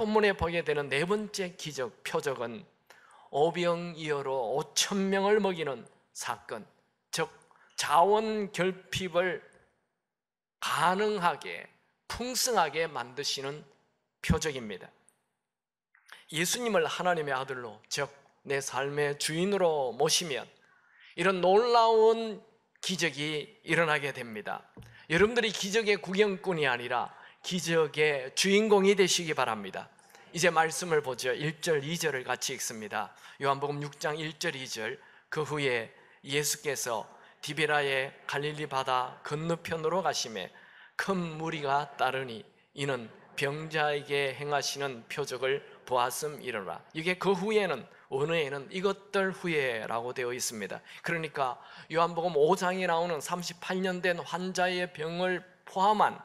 본문에 보게 되는 네 번째 기적 표적은 오병이어로 5천 명을 먹이는 사건, 즉 자원 결핍을 가능하게 풍성하게 만드시는 표적입니다. 예수님을 하나님의 아들로 즉 내 삶의 주인으로 모시면 이런 놀라운 기적이 일어나게 됩니다. 여러분들이 기적의 구경꾼이 아니라 기적의 주인공이 되시기 바랍니다. 이제 말씀을 보죠. 1절, 2절을 같이 읽습니다. 요한복음 6장 1절, 2절. 그 후에 예수께서 디베라의 갈릴리 바다 건너편으로 가심에 큰 무리가 따르니 이는 병자에게 행하시는 표적을 보았음이러라. 이게 그 후에는 원어에는 이것들 후에라고 되어 있습니다. 그러니까 요한복음 5장에 나오는 38년 된 환자의 병을 포함한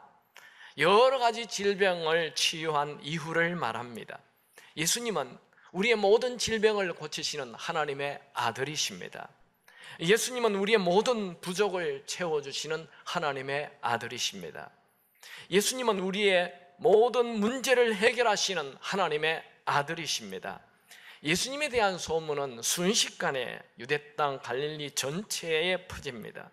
여러 가지 질병을 치유한 이후를 말합니다. 예수님은 우리의 모든 질병을 고치시는 하나님의 아들이십니다. 예수님은 우리의 모든 부족을 채워주시는 하나님의 아들이십니다. 예수님은 우리의 모든 문제를 해결하시는 하나님의 아들이십니다. 예수님에 대한 소문은 순식간에 유대 땅 갈릴리 전체에 퍼집니다.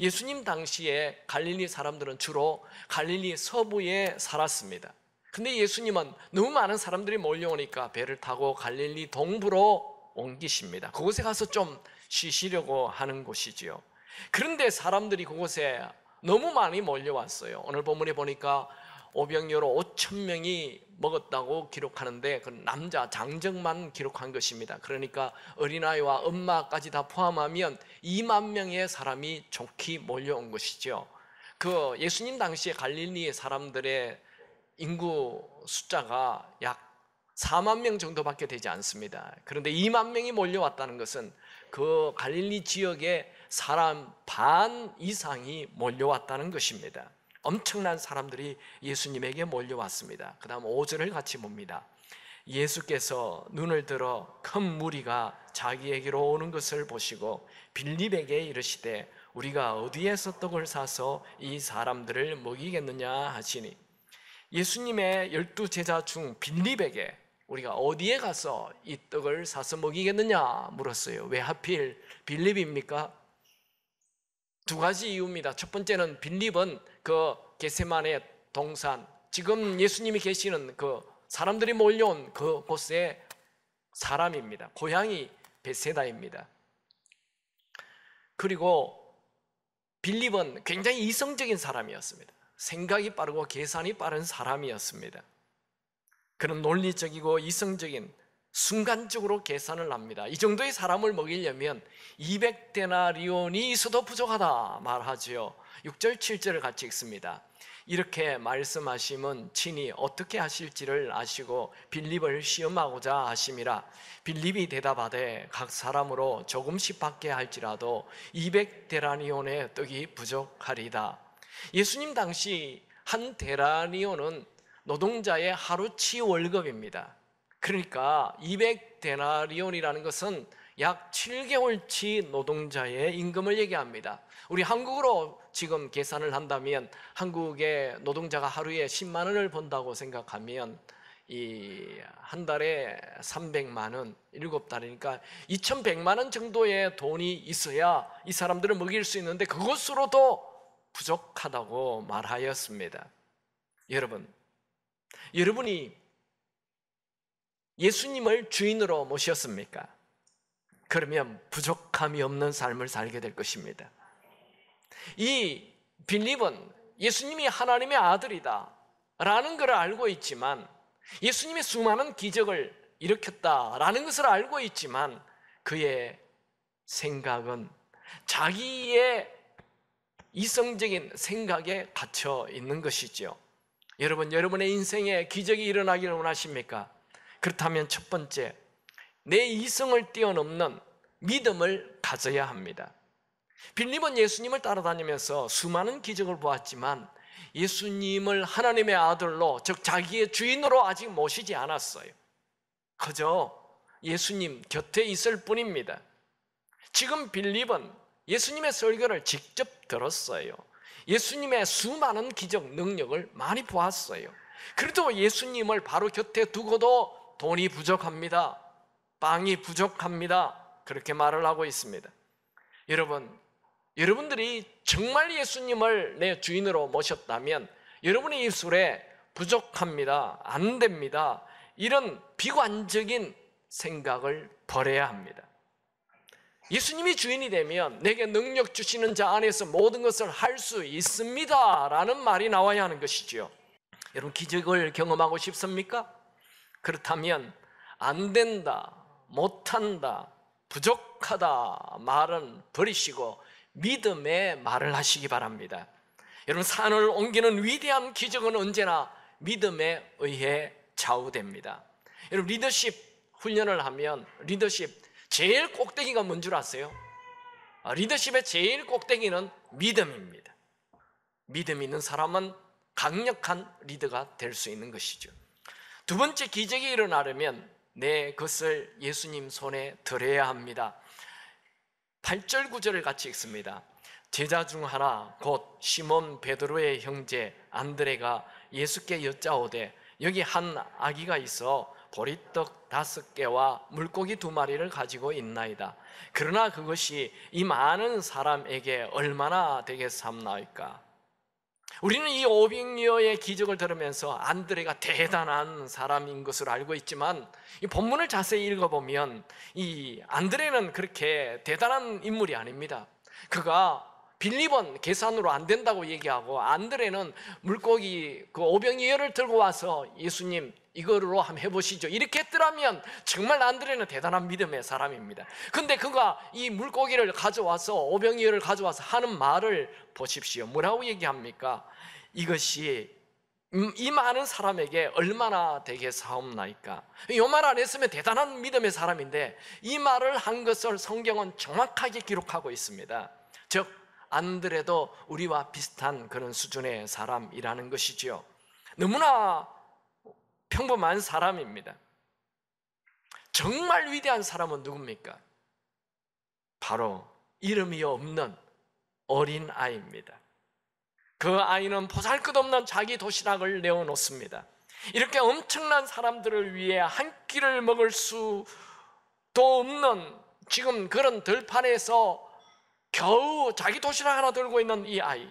예수님 당시에 갈릴리 사람들은 주로 갈릴리 서부에 살았습니다. 근데 예수님은 너무 많은 사람들이 몰려오니까 배를 타고 갈릴리 동부로 옮기십니다. 그곳에 가서 좀 쉬시려고 하는 곳이지요. 그런데 사람들이 그곳에 너무 많이 몰려왔어요. 오늘 본문에 보니까 오병이로 5천 명이 먹었다고 기록하는데 그 남자 장정만 기록한 것입니다. 그러니까 어린아이와 엄마까지 다 포함하면 2만 명의 사람이 좋게 몰려온 것이죠. 그 예수님 당시에 갈릴리 사람들의 인구 숫자가 약 4만 명 정도밖에 되지 않습니다. 그런데 2만 명이 몰려왔다는 것은 그 갈릴리 지역에 사람 반 이상이 몰려왔다는 것입니다. 엄청난 사람들이 예수님에게 몰려왔습니다. 그 다음 5절을 같이 봅니다. 예수께서 눈을 들어 큰 무리가 자기에게로 오는 것을 보시고 빌립에게 이르시되 우리가 어디에서 떡을 사서 이 사람들을 먹이겠느냐 하시니 예수님의 열두 제자 중 빌립에게 우리가 어디에 가서 이 떡을 사서 먹이겠느냐 물었어요. 왜 하필 빌립입니까? 두 가지 이유입니다. 첫 번째는 빌립은 그 게세만의 동산, 지금 예수님이 계시는 그 사람들이 몰려온 그 곳의 사람입니다. 고향이 베세다입니다. 그리고 빌립은 굉장히 이성적인 사람이었습니다. 생각이 빠르고 계산이 빠른 사람이었습니다. 그런 논리적이고 이성적인 순간적으로 계산을 합니다. 이 정도의 사람을 먹이려면 200데나리온이 있어도 부족하다 말하지요. 6절, 7절을 같이 읽습니다. 이렇게 말씀하심은 친히 어떻게 하실지를 아시고 빌립을 시험하고자 하심이라 빌립이 대답하되 각 사람으로 조금씩 받게 할지라도 200데라니온의 떡이 부족하리다 예수님 당시 한 데라니온은 노동자의 하루치 월급입니다 그러니까 200데나리온이라는 것은 약 7개월치 노동자의 임금을 얘기합니다. 우리 한국으로 지금 계산을 한다면 한국의 노동자가 하루에 10만 원을 번다고 생각하면 이 한 달에 300만 원, 7달이니까 2,100만 원 정도의 돈이 있어야 이 사람들을 먹일 수 있는데 그것으로도 부족하다고 말하였습니다. 여러분, 여러분이 예수님을 주인으로 모셨습니까? 그러면 부족함이 없는 삶을 살게 될 것입니다. 이 빌립은 예수님이 하나님의 아들이다 라는 걸 알고 있지만 예수님이 수많은 기적을 일으켰다라는 것을 알고 있지만 그의 생각은 자기의 이성적인 생각에 갇혀 있는 것이죠. 여러분, 여러분의 인생에 기적이 일어나기를 원하십니까? 그렇다면 첫 번째, 내 이성을 뛰어넘는 믿음을 가져야 합니다. 빌립은 예수님을 따라다니면서 수많은 기적을 보았지만 예수님을 하나님의 아들로 즉 자기의 주인으로 아직 모시지 않았어요. 그저 예수님 곁에 있을 뿐입니다. 지금 빌립은 예수님의 설교를 직접 들었어요. 예수님의 수많은 기적 능력을 많이 보았어요. 그래도 예수님을 바로 곁에 두고도 돈이 부족합니다. 빵이 부족합니다. 그렇게 말을 하고 있습니다. 여러분, 여러분들이 정말 예수님을 내 주인으로 모셨다면 여러분의 입술에 부족합니다. 안 됩니다. 이런 비관적인 생각을 버려야 합니다. 예수님이 주인이 되면 내게 능력 주시는 자 안에서 모든 것을 할 수 있습니다. 라는 말이 나와야 하는 것이지요. 여러분, 기적을 경험하고 싶습니까? 그렇다면 안 된다, 못한다, 부족하다 말은 버리시고 믿음의 말을 하시기 바랍니다. 여러분 산을 옮기는 위대한 기적은 언제나 믿음에 의해 좌우됩니다. 여러분 리더십 훈련을 하면 리더십 제일 꼭대기가 뭔 줄 아세요? 아, 리더십의 제일 꼭대기는 믿음입니다. 믿음 있는 사람은 강력한 리더가 될 수 있는 것이죠. 두 번째 기적이 일어나려면 내 네, 것을 예수님 손에 들어야 합니다 8절 9절을 같이 읽습니다 제자 중 하나 곧 시몬 베드로의 형제 안드레가 예수께 여짜오되 여기 한 아기가 있어 보리떡 다섯 개와 물고기 두 마리를 가지고 있나이다 그러나 그것이 이 많은 사람에게 얼마나 되게 삼나이까 우리는 이 오빙리어의 기적을 들으면서 안드레가 대단한 사람인 것을 알고 있지만 이 본문을 자세히 읽어보면 이 안드레는 그렇게 대단한 인물이 아닙니다. 그가 빌립은 계산으로 안 된다고 얘기하고 안드레는 물고기 그 오병이어를 들고 와서 예수님 이거로 한번 해보시죠 이렇게 했더라면 정말 안드레는 대단한 믿음의 사람입니다 근데 그가 이 물고기를 가져와서 오병이어를 가져와서 하는 말을 보십시오 뭐라고 얘기합니까? 이것이 음, 이 많은 사람에게 얼마나 되게 사옵나이까 이 말 안 했으면 대단한 믿음의 사람인데 이 말을 한 것을 성경은 정확하게 기록하고 있습니다 즉 안드레도 우리와 비슷한 그런 수준의 사람이라는 것이지요. 너무나 평범한 사람입니다. 정말 위대한 사람은 누굽니까? 바로 이름이 없는 어린 아이입니다. 그 아이는 보잘것없는 자기 도시락을 내어놓습니다. 이렇게 엄청난 사람들을 위해 한 끼를 먹을 수도 없는 지금 그런 들판에서 겨우 자기 도시락 하나 들고 있는 이 아이,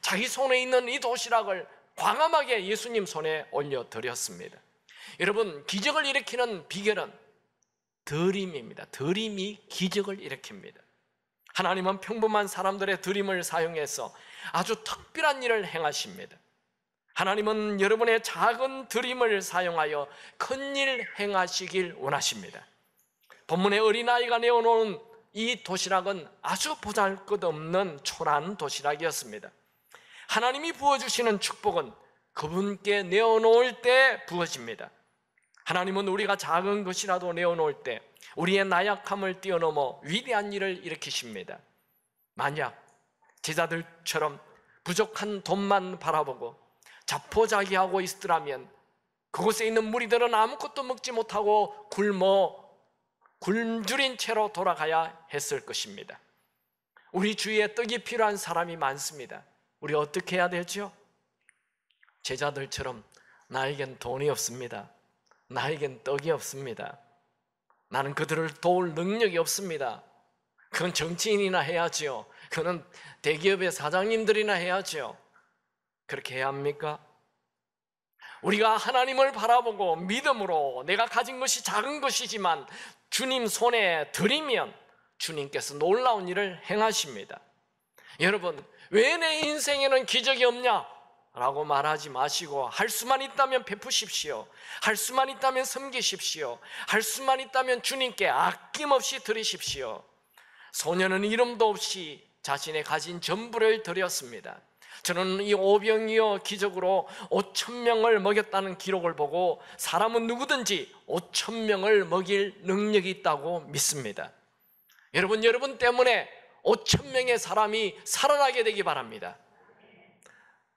자기 손에 있는 이 도시락을 광함하게 예수님 손에 올려드렸습니다. 여러분, 기적을 일으키는 비결은 드림입니다. 드림이 기적을 일으킵니다. 하나님은 평범한 사람들의 드림을 사용해서 아주 특별한 일을 행하십니다. 하나님은 여러분의 작은 드림을 사용하여 큰 일 행하시길 원하십니다. 본문의 어린아이가 내어놓은 이 도시락은 아주 보잘 것 없는 초라한 도시락이었습니다. 하나님이 부어주시는 축복은 그분께 내어놓을 때 부어집니다. 하나님은 우리가 작은 것이라도 내어놓을 때 우리의 나약함을 뛰어넘어 위대한 일을 일으키십니다. 만약 제자들처럼 부족한 돈만 바라보고 자포자기하고 있으라면 그곳에 있는 무리들은 아무것도 먹지 못하고 굶어 굶주린 채로 돌아가야 했을 것입니다. 우리 주위에 떡이 필요한 사람이 많습니다. 우리 어떻게 해야 되죠? 제자들처럼 나에겐 돈이 없습니다. 나에겐 떡이 없습니다. 나는 그들을 도울 능력이 없습니다. 그건 정치인이나 해야지요. 그는 대기업의 사장님들이나 해야지요. 그렇게 해야 합니까? 우리가 하나님을 바라보고 믿음으로 내가 가진 것이 작은 것이지만 주님 손에 드리면 주님께서 놀라운 일을 행하십니다. 여러분, 왜 내 인생에는 기적이 없냐? 라고 말하지 마시고 할 수만 있다면 베푸십시오. 할 수만 있다면 섬기십시오. 할 수만 있다면 주님께 아낌없이 드리십시오. 소녀는 이름도 없이 자신의 가진 전부를 드렸습니다. 저는 이 오병이어 기적으로 5천 명을 먹였다는 기록을 보고 사람은 누구든지 5천 명을 먹일 능력이 있다고 믿습니다. 여러분 여러분 때문에 5천 명의 사람이 살아나게 되기 바랍니다.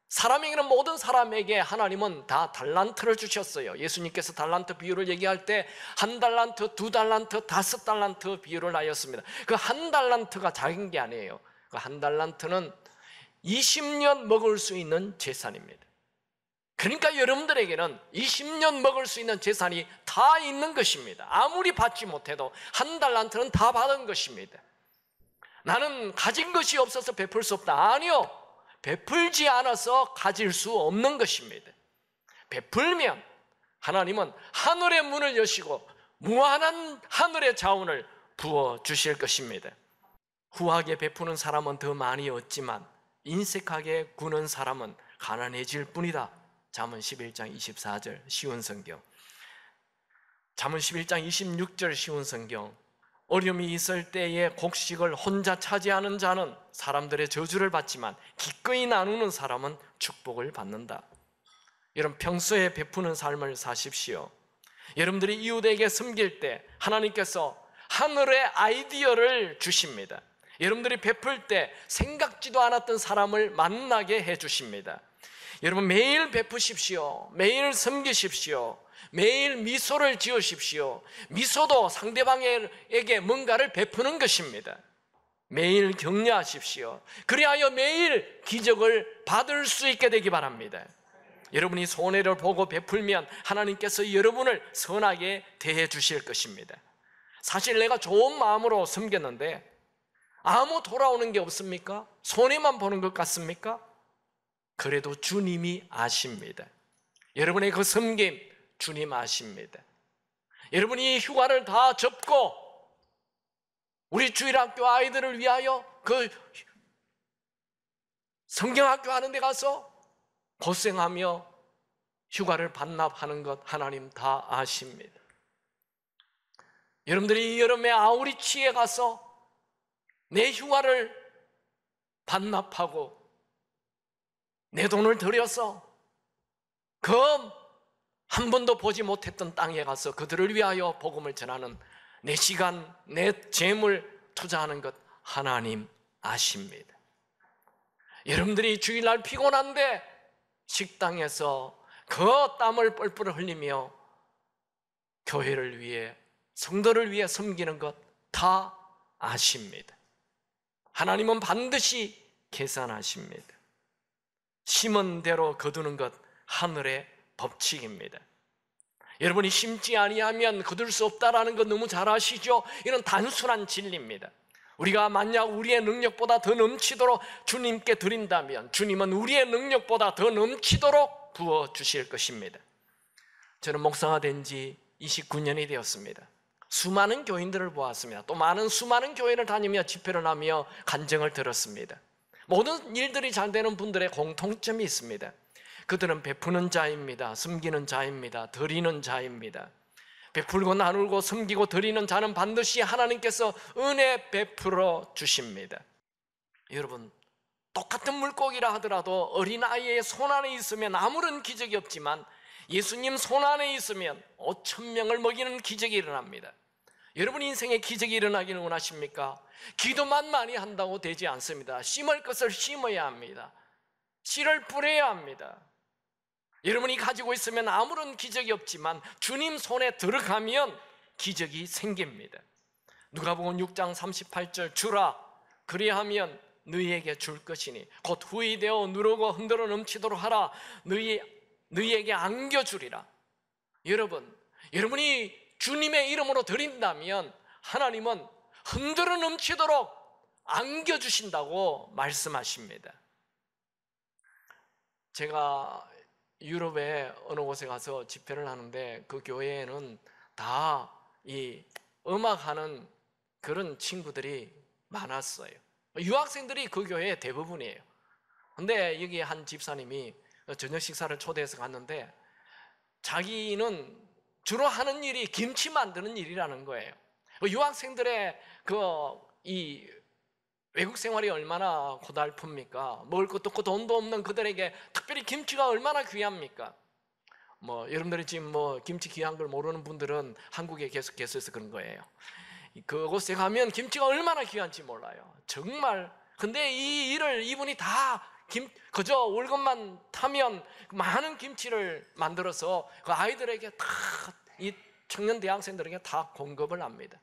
사람에게는 모든 사람에게 하나님은 다 달란트를 주셨어요. 예수님께서 달란트 비유를 얘기할 때 한 달란트, 두 달란트, 다섯 달란트 비유를 하였습니다. 그 한 달란트가 작은 게 아니에요. 그 한 달란트는 20년 먹을 수 있는 재산입니다. 그러니까 여러분들에게는 20년 먹을 수 있는 재산이 다 있는 것입니다. 아무리 받지 못해도 한 달란트는 다 받은 것입니다. 나는 가진 것이 없어서 베풀 수 없다. 아니요. 베풀지 않아서 가질 수 없는 것입니다. 베풀면 하나님은 하늘의 문을 여시고 무한한 하늘의 자원을 부어 주실 것입니다. 후하게 베푸는 사람은 더 많이 얻지만 인색하게 구는 사람은 가난해질 뿐이다. 잠언 11장 24절 쉬운 성경. 잠언 11장 26절 쉬운 성경. 어려움이 있을 때에 곡식을 혼자 차지하는 자는 사람들의 저주를 받지만 기꺼이 나누는 사람은 축복을 받는다. 여러분 평소에 베푸는 삶을 사십시오. 여러분들이 이웃에게 섬길 때 하나님께서 하늘의 아이디어를 주십니다. 여러분들이 베풀 때 생각지도 않았던 사람을 만나게 해 주십니다. 여러분 매일 베푸십시오. 매일 섬기십시오. 매일 미소를 지으십시오. 미소도 상대방에게 뭔가를 베푸는 것입니다. 매일 격려하십시오. 그리하여 매일 기적을 받을 수 있게 되기 바랍니다. 여러분이 손해를 보고 베풀면 하나님께서 여러분을 선하게 대해 주실 것입니다. 사실 내가 좋은 마음으로 섬겼는데 아무 돌아오는 게 없습니까? 손해만 보는 것 같습니까? 그래도 주님이 아십니다. 여러분의 그 섬김 주님 아십니다. 여러분이 휴가를 다 접고 우리 주일학교 아이들을 위하여 그 성경학교 하는 데 가서 고생하며 휴가를 반납하는 것 하나님 다 아십니다. 여러분들이 여름에 아우리치에 가서 내 휴가를 반납하고 내 돈을 들여서 그 한 번도 보지 못했던 땅에 가서 그들을 위하여 복음을 전하는 내 시간, 내 재물 투자하는 것 하나님 아십니다. 여러분들이 주일날 피곤한데 식당에서 그 땀을 뻘뻘 흘리며 교회를 위해 성도를 위해 섬기는 것 다 아십니다. 하나님은 반드시 계산하십니다. 심은 대로 거두는 것 하늘의 법칙입니다. 여러분이 심지 아니하면 거둘 수 없다라는 것 너무 잘 아시죠? 이런 단순한 진리입니다. 우리가 만약 우리의 능력보다 더 넘치도록 주님께 드린다면 주님은 우리의 능력보다 더 넘치도록 부어 주실 것입니다. 저는 목사가 된 지 29년이 되었습니다. 수많은 교인들을 보았습니다. 또 많은 수많은 교회를 다니며 집회를 하며 간증을 들었습니다. 모든 일들이 잘 되는 분들의 공통점이 있습니다. 그들은 베푸는 자입니다. 숨기는 자입니다. 드리는 자입니다. 베풀고 나누고 숨기고 드리는 자는 반드시 하나님께서 은혜 베풀어 주십니다. 여러분, 똑같은 물고기라 하더라도 어린아이의 손 안에 있으면 아무런 기적이 없지만 예수님 손 안에 있으면 5천 명을 먹이는 기적이 일어납니다. 여러분 인생에 기적이 일어나기는 원하십니까? 기도만 많이 한다고 되지 않습니다. 심을 것을 심어야 합니다. 씨를 뿌려야 합니다. 여러분이 가지고 있으면 아무런 기적이 없지만 주님 손에 들어가면 기적이 생깁니다. 누가보음 6장 38절 주라 그리하면 너희에게 줄 것이니 곧 후이되어 누르고 흔들어 넘치도록 하라 너희 너희에게 안겨 주리라. 여러분, 여러분이 주님의 이름으로 드린다면 하나님은 흔들어 넘치도록 안겨주신다고 말씀하십니다. 제가 유럽의 어느 곳에 가서 집회를 하는데 그 교회에는 다 이 음악하는 그런 친구들이 많았어요. 유학생들이 그 교회의 대부분이에요. 근데 여기 한 집사님이 저녁 식사를 초대해서 갔는데 자기는 주로 하는 일이 김치 만드는 일이라는 거예요. 뭐 유학생들의 그 이 외국 생활이 얼마나 고달픕니까? 먹을 것도 없고 돈도 없는 그들에게 특별히 김치가 얼마나 귀합니까? 뭐 여러분들이 지금 뭐 김치 귀한 걸 모르는 분들은 한국에 계속 계속해서 그런 거예요. 그곳에 가면 김치가 얼마나 귀한지 몰라요. 정말 근데 이 일을 이분이 다 김, 그저 올 것만 타면 많은 김치를 만들어서 그 아이들에게 다, 이 청년 대학생들에게 다 공급을 합니다.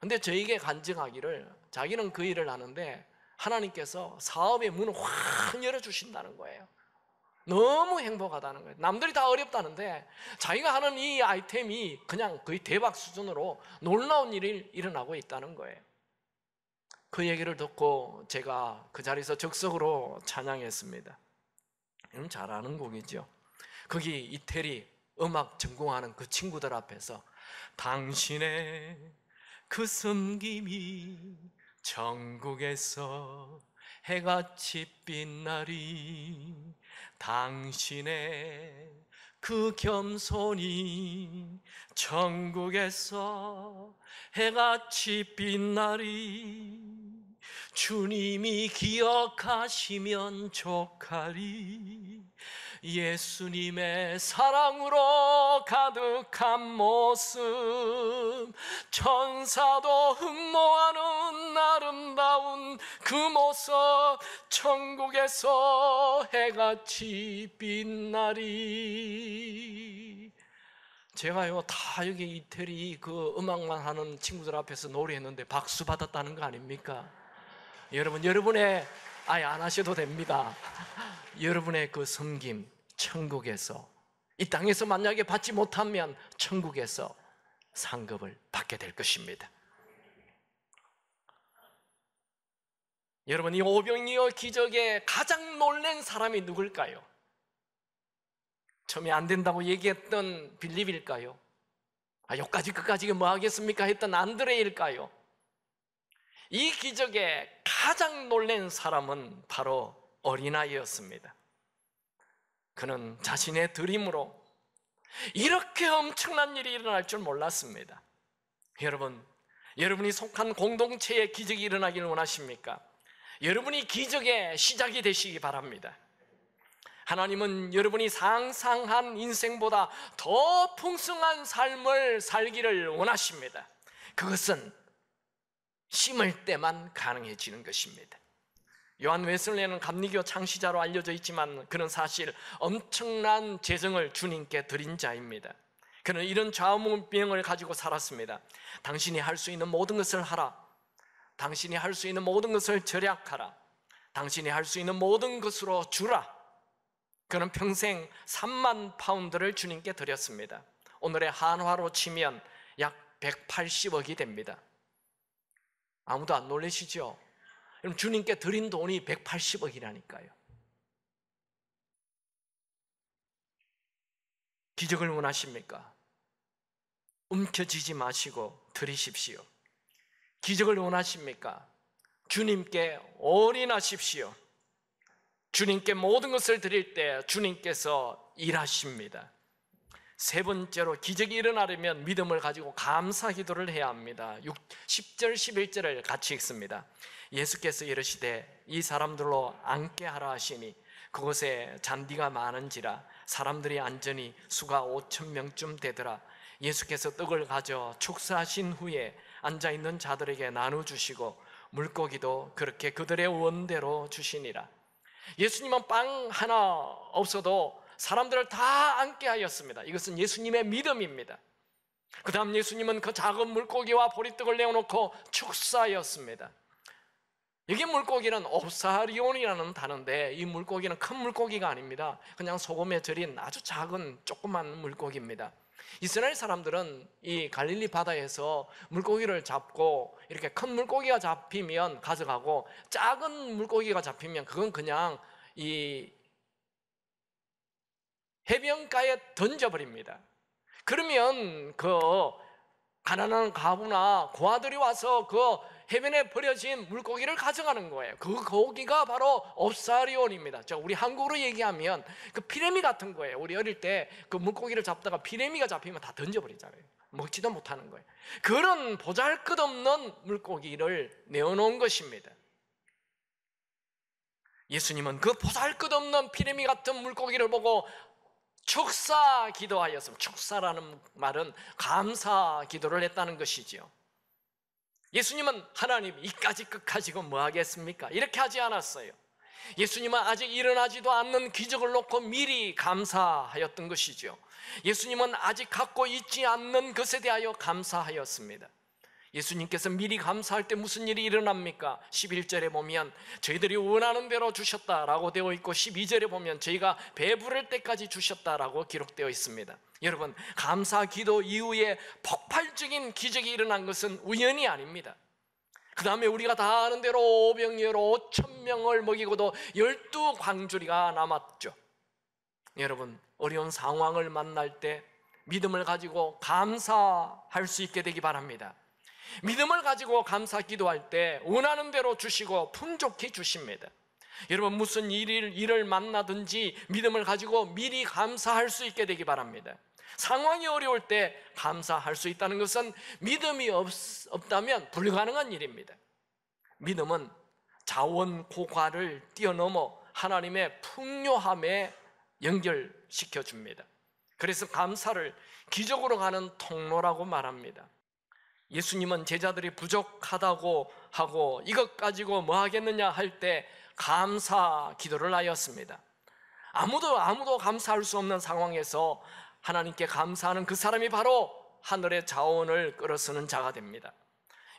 근데 저에게 간증하기를 자기는 그 일을 하는데 하나님께서 사업의 문을 확 열어주신다는 거예요. 너무 행복하다는 거예요. 남들이 다 어렵다는데 자기가 하는 이 아이템이 그냥 거의 대박 수준으로 놀라운 일이 일어나고 있다는 거예요. 그 얘기를 듣고 제가 그 자리에서 적극으로 찬양했습니다. 이런 잘 아는 곡이죠. 거기 이태리 음악 전공하는 그 친구들 앞에서 당신의 그 숨김이 전국에서 해같이 빛나리 당신의 그 겸손이 천국에서 해같이 빛나리 주님이 기억하시면 좋하리 예수님의 사랑으로 가득한 모습 천사도 흠모하는 아름다운 그 모습 천국에서 해같이 빛나리 제가요 다 여기 이태리 그 음악만 하는 친구들 앞에서 노래했는데 박수 받았다는 거 아닙니까? 여러분, 여러분의 아예 안 하셔도 됩니다. 여러분의 그 섬김, 천국에서 이 땅에서 만약에 받지 못하면 천국에서 상급을 받게 될 것입니다. 여러분, 이 오병이어 기적에 가장 놀랜 사람이 누굴까요? 처음에 안 된다고 얘기했던 빌립일까요? 아, 여기까지 끝까지 뭐 하겠습니까? 했던 안드레일까요? 이 기적에 가장 놀란 사람은 바로 어린아이였습니다. 그는 자신의 드림으로 이렇게 엄청난 일이 일어날 줄 몰랐습니다. 여러분, 여러분이 속한 공동체의 기적이 일어나기를 원하십니까? 여러분이 기적의 시작이 되시기 바랍니다. 하나님은 여러분이 상상한 인생보다 더 풍성한 삶을 살기를 원하십니다. 그것은 심을 때만 가능해지는 것입니다. 요한 웨슬레는 감리교 창시자로 알려져 있지만 그는 사실 엄청난 재정을 주님께 드린 자입니다. 그는 이런 좌우명을 가지고 살았습니다. 당신이 할 수 있는 모든 것을 하라. 당신이 할 수 있는 모든 것을 절약하라. 당신이 할 수 있는 모든 것으로 주라. 그는 평생 3만 파운드를 주님께 드렸습니다. 오늘의 한화로 치면 약 180억이 됩니다. 아무도 안 놀라시죠? 그럼 주님께 드린 돈이 180억이라니까요. 기적을 원하십니까? 움켜쥐지 마시고 드리십시오. 기적을 원하십니까? 주님께 올인하십시오. 주님께 모든 것을 드릴 때 주님께서 일하십니다. 세 번째로 기적이 일어나려면 믿음을 가지고 감사 기도를 해야 합니다 6, 10절 11절을 같이 읽습니다 예수께서 이르시되 이 사람들로 앉게 하라 하시니 그곳에 잔디가 많은지라 사람들이 앉으니 수가 5천 명쯤 되더라 예수께서 떡을 가져 축사하신 후에 앉아있는 자들에게 나눠주시고 물고기도 그렇게 그들의 원대로 주시니라 예수님은 빵 하나 없어도 사람들을 다 앉게 하였습니다. 이것은 예수님의 믿음입니다. 그 다음 예수님은 그 작은 물고기와 보리떡을 내어놓고 축사였습니다. 하 여기 물고기는 옵사리온이라는 단어인데 이 물고기는 큰 물고기가 아닙니다. 그냥 소금에 절인 아주 작은 조그만 물고기입니다. 이스라엘 사람들은 이 갈릴리 바다에서 물고기를 잡고 이렇게 큰 물고기가 잡히면 가져가고 작은 물고기가 잡히면 그건 그냥 이 해변가에 던져버립니다. 그러면 그 가난한 가부나 고아들이 와서 그 해변에 버려진 물고기를 가져가는 거예요. 그 고기가 바로 업사리온입니다. 저 우리 한국으로 얘기하면 그 피레미 같은 거예요. 우리 어릴 때 그 물고기를 잡다가 피레미가 잡히면 다 던져버리잖아요. 먹지도 못하는 거예요. 그런 보잘것없는 물고기를 내어놓은 것입니다. 예수님은 그 보잘것없는 피레미 같은 물고기를 보고 축사 기도하였음. 축사라는 말은 감사 기도를 했다는 것이지요. 예수님은 하나님 이까지 끝까지고 뭐 하겠습니까? 이렇게 하지 않았어요. 예수님은 아직 일어나지도 않는 기적을 놓고 미리 감사하였던 것이죠. 예수님은 아직 갖고 있지 않는 것에 대하여 감사하였습니다. 예수님께서 미리 감사할 때 무슨 일이 일어납니까? 11절에 보면 저희들이 원하는 대로 주셨다라고 되어 있고 12절에 보면 저희가 배부를 때까지 주셨다라고 기록되어 있습니다. 여러분, 감사 기도 이후에 폭발적인 기적이 일어난 것은 우연이 아닙니다. 그 다음에 우리가 다 아는 대로 5병여로 5천명을 먹이고도 12광주리가 남았죠. 여러분, 어려운 상황을 만날 때 믿음을 가지고 감사할 수 있게 되기 바랍니다. 믿음을 가지고 감사 기도할 때 원하는 대로 주시고 풍족히 주십니다. 여러분 무슨 일을, 일을 만나든지 믿음을 가지고 미리 감사할 수 있게 되기 바랍니다. 상황이 어려울 때 감사할 수 있다는 것은 믿음이 없, 없다면 불가능한 일입니다. 믿음은 자원 고과를 뛰어넘어 하나님의 풍요함에 연결시켜 줍니다. 그래서 감사를 기적으로 가는 통로라고 말합니다. 예수님은 제자들이 부족하다고 하고 이것 가지고 뭐 하겠느냐 할 때 감사 기도를 하였습니다. 아무도 아무도 감사할 수 없는 상황에서 하나님께 감사하는 그 사람이 바로 하늘의 자원을 끌어쓰는 자가 됩니다.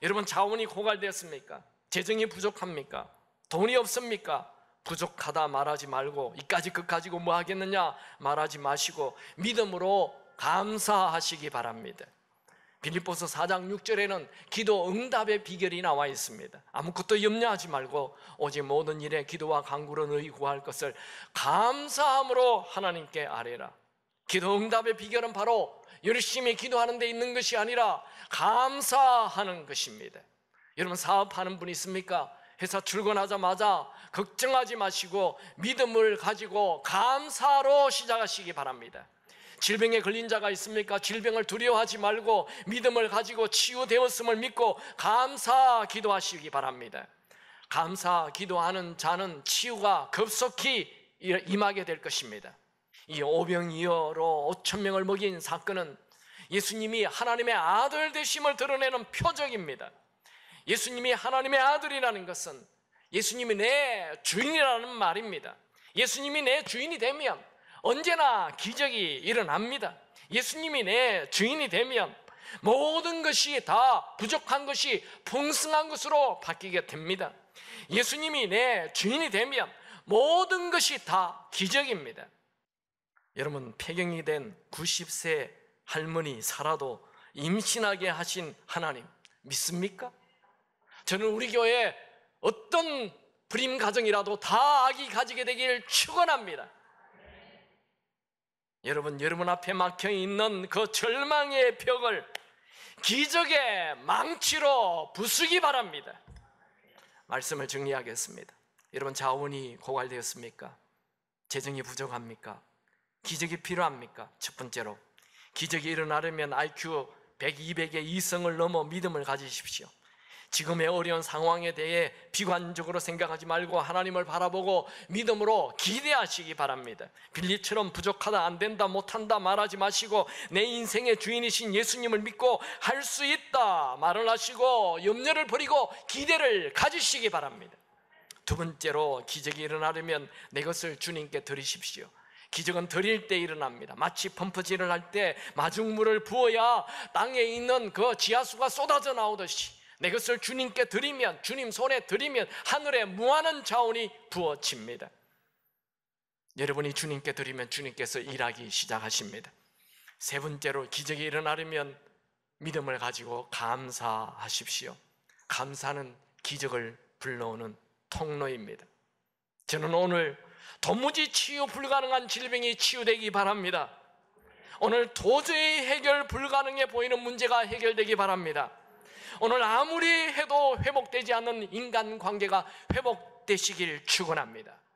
여러분 자원이 고갈되었습니까? 재정이 부족합니까? 돈이 없습니까? 부족하다 말하지 말고 이까지 그 가지고 뭐 하겠느냐 말하지 마시고 믿음으로 감사하시기 바랍니다. 빌립보서 4장 6절에는 기도 응답의 비결이 나와 있습니다. 아무것도 염려하지 말고 오직 모든 일에 기도와 간구로 너희 구할 것을 감사함으로 하나님께 아뢰라. 기도 응답의 비결은 바로 열심히 기도하는 데 있는 것이 아니라 감사하는 것입니다. 여러분 사업하는 분 있습니까? 회사 출근하자마자 걱정하지 마시고 믿음을 가지고 감사로 시작하시기 바랍니다. 질병에 걸린 자가 있습니까? 질병을 두려워하지 말고 믿음을 가지고 치유되었음을 믿고 감사 기도하시기 바랍니다. 감사 기도하는 자는 치유가 급속히 임하게 될 것입니다. 이 오병이어로 5천 명을 먹인 사건은 예수님이 하나님의 아들 되심을 드러내는 표적입니다. 예수님이 하나님의 아들이라는 것은 예수님이 내 주인이라는 말입니다. 예수님이 내 주인이 되면 언제나 기적이 일어납니다. 예수님이 내 주인이 되면 모든 것이 다 부족한 것이 풍성한 것으로 바뀌게 됩니다. 예수님이 내 주인이 되면 모든 것이 다 기적입니다. 여러분, 폐경이 된 90세 할머니 살아도 임신하게 하신 하나님 믿습니까? 저는 우리 교회 어떤 불임 가정이라도 다 아기 가지게 되길 축원합니다. 여러분, 여러분 앞에 막혀 있는 그 절망의 벽을 기적의 망치로 부수기 바랍니다. 말씀을 정리하겠습니다. 여러분, 자원이 고갈되었습니까? 재정이 부족합니까? 기적이 필요합니까? 첫 번째로, 기적이 일어나려면 IQ 100, 200의 이성을 넘어 믿음을 가지십시오. 지금의 어려운 상황에 대해 비관적으로 생각하지 말고 하나님을 바라보고 믿음으로 기대하시기 바랍니다. 빌리처럼 부족하다, 안 된다, 못한다 말하지 마시고 내 인생의 주인이신 예수님을 믿고 할 수 있다 말을 하시고 염려를 버리고 기대를 가지시기 바랍니다. 두 번째로 기적이 일어나려면 내 것을 주님께 드리십시오. 기적은 드릴 때 일어납니다. 마치 펌프질을 할 때 마중물을 부어야 땅에 있는 그 지하수가 쏟아져 나오듯이 내 것을 주님께 드리면 주님 손에 드리면 하늘에 무한한 자원이 부어집니다. 여러분이 주님께 드리면 주님께서 일하기 시작하십니다. 세 번째로 기적이 일어나려면 믿음을 가지고 감사하십시오. 감사는 기적을 불러오는 통로입니다. 저는 오늘 도무지 치유 불가능한 질병이 치유되기 바랍니다. 오늘 도저히 해결 불가능해 보이는 문제가 해결되기 바랍니다. 오늘 아무리 해도 회복되지 않는 인간 관계가 회복되시길 축원합니다.